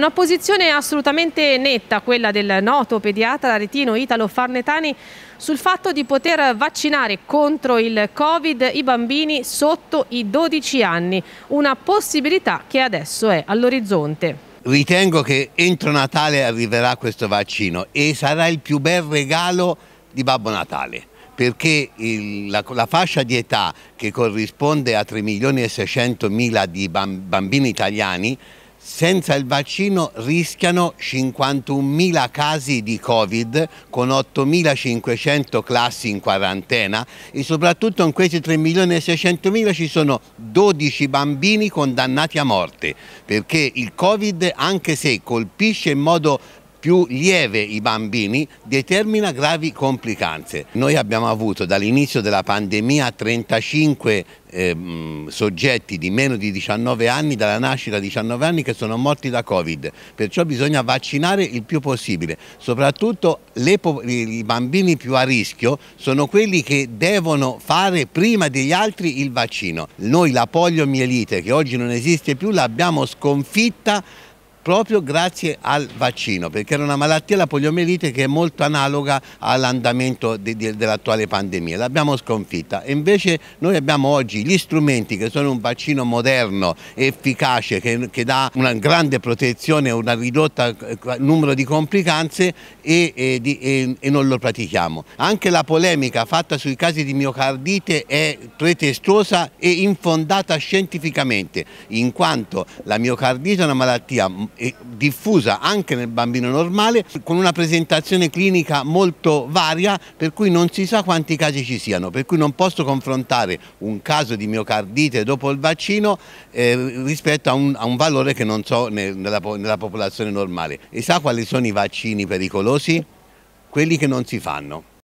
una posizione assolutamente netta quella del noto pediatra retino Italo Farnetani sul fatto di poter vaccinare contro il Covid i bambini sotto i 12 anni, una possibilità che adesso è all'orizzonte. Ritengo che entro Natale arriverà questo vaccino e sarà il più bel regalo di Babbo Natale perché il, la, la, fascia di età che corrisponde a 3 milioni e 600 mila di bambini italiani senza il vaccino rischiano 51.000 casi di Covid con 8.500 classi in quarantena e soprattutto in questi 3.600.000 ci sono 12 bambini condannati a morte perché il Covid anche se colpisce in modo più lieve i bambini determina gravi complicanze. Noi abbiamo avuto dall'inizio della pandemia 35 ehm, soggetti di meno di 19 anni, dalla nascita a 19 anni, che sono morti da Covid. Perciò bisogna vaccinare il più possibile. Soprattutto le, i bambini più a rischio sono quelli che devono fare prima degli altri il vaccino. Noi la poliomielite, che oggi non esiste più, l'abbiamo sconfitta proprio grazie al vaccino, perché era una malattia, la poliomielite, che è molto analoga all'andamento de de dell'attuale pandemia. L'abbiamo sconfitta e invece noi abbiamo oggi gli strumenti che sono un vaccino moderno, efficace, che, che dà una grande protezione, una ridotta eh, numero di complicanze e, e, di, e, e, non lo pratichiamo. Anche la polemica fatta sui casi di miocardite è pretestuosa e infondata scientificamente, in quanto la miocardite è una malattia diffusa anche nel bambino normale con una presentazione clinica molto varia per cui non si sa quanti casi ci siano, per cui non posso confrontare un caso di miocardite dopo il vaccino eh, rispetto a un, a un, valore che non so ne, nella, nella popolazione normale. E sa quali sono i vaccini pericolosi? Quelli che non si fanno.